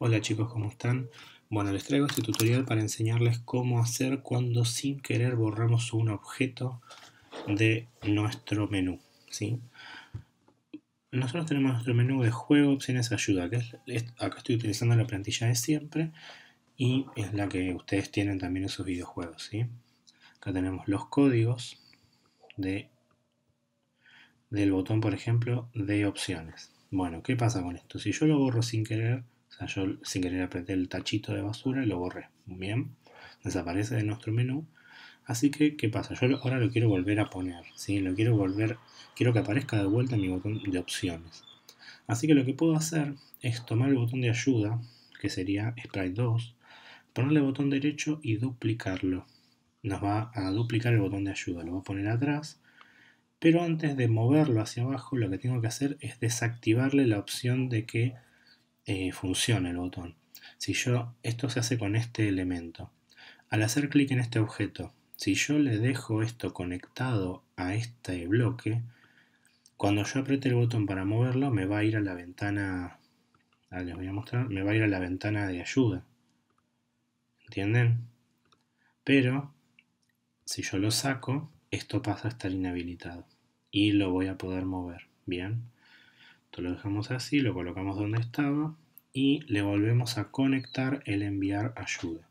Hola chicos, ¿cómo están? Bueno, les traigo este tutorial para enseñarles cómo hacer cuando sin querer borramos un objeto de nuestro menú. ¿sí? Nosotros tenemos nuestro menú de juego, opciones, ayuda, que acá estoy utilizando la plantilla de siempre y es la que ustedes tienen también en sus videojuegos. ¿sí? Acá tenemos los códigos de, del botón, por ejemplo, de opciones. Bueno, ¿qué pasa con esto? Si yo lo borro sin querer, o sea, yo sin querer apreté el tachito de basura y lo borré. Bien, desaparece de nuestro menú. Así que, ¿qué pasa? Yo ahora lo quiero volver a poner, ¿sí? Lo quiero volver, quiero que aparezca de vuelta mi botón de opciones. Así que lo que puedo hacer es tomar el botón de ayuda, que sería Sprite 2, ponerle botón derecho y duplicarlo. Nos va a duplicar el botón de ayuda, lo va a poner atrás. Pero antes de moverlo hacia abajo, lo que tengo que hacer es desactivarle la opción de que eh, funciona el botón. Si yo, esto se hace con este elemento. Al hacer clic en este objeto, si yo le dejo esto conectado a este bloque, cuando yo apriete el botón para moverlo, me va a ir a la ventana, ah, les voy a mostrar, me va a ir a la ventana de ayuda. ¿Entienden? Pero, si yo lo saco, esto pasa a estar inhabilitado y lo voy a poder mover. Bien. Esto lo dejamos así, lo colocamos donde estaba y le volvemos a conectar el enviar ayuda.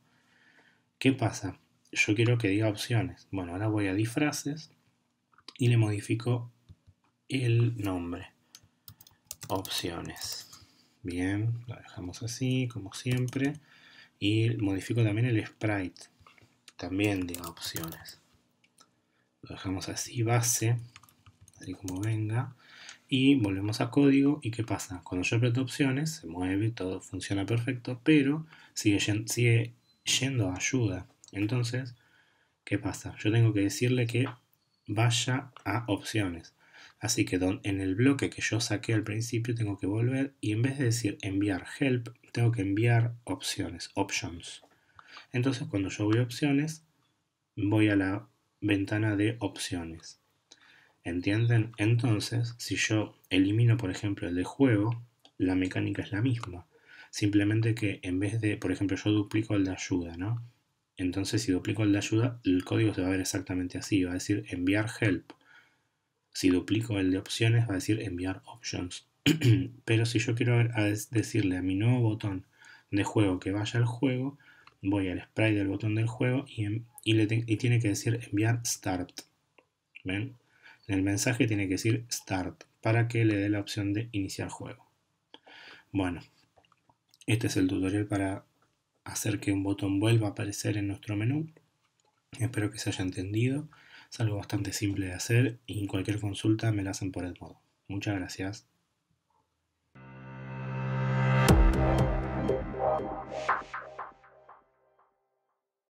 ¿Qué pasa? Yo quiero que diga opciones. Bueno, ahora voy a disfraces y le modifico el nombre. Opciones. Bien, lo dejamos así, como siempre. Y modifico también el sprite. También diga opciones. Lo dejamos así, base, así como venga y volvemos a código y ¿qué pasa? Cuando yo aprieto opciones, se mueve, todo funciona perfecto, pero sigue, sigue yendo a ayuda. Entonces, ¿qué pasa? Yo tengo que decirle que vaya a opciones. Así que en el bloque que yo saqué al principio tengo que volver y en vez de decir enviar help, tengo que enviar opciones, options. Entonces cuando yo voy a opciones, voy a la ventana de opciones. ¿Entienden? Entonces, si yo elimino, por ejemplo, el de juego, la mecánica es la misma. Simplemente que en vez de, por ejemplo, yo duplico el de ayuda, ¿no? Entonces, si duplico el de ayuda, el código se va a ver exactamente así. Va a decir enviar help. Si duplico el de opciones, va a decir enviar options. Pero si yo quiero decirle a mi nuevo botón de juego que vaya al juego, voy al sprite del botón del juego y, y tiene que decir enviar start. ¿Ven? el mensaje tiene que decir Start para que le dé la opción de iniciar juego. Bueno, este es el tutorial para hacer que un botón vuelva a aparecer en nuestro menú. Espero que se haya entendido. Es algo bastante simple de hacer y en cualquier consulta me la hacen por el modo. Muchas gracias.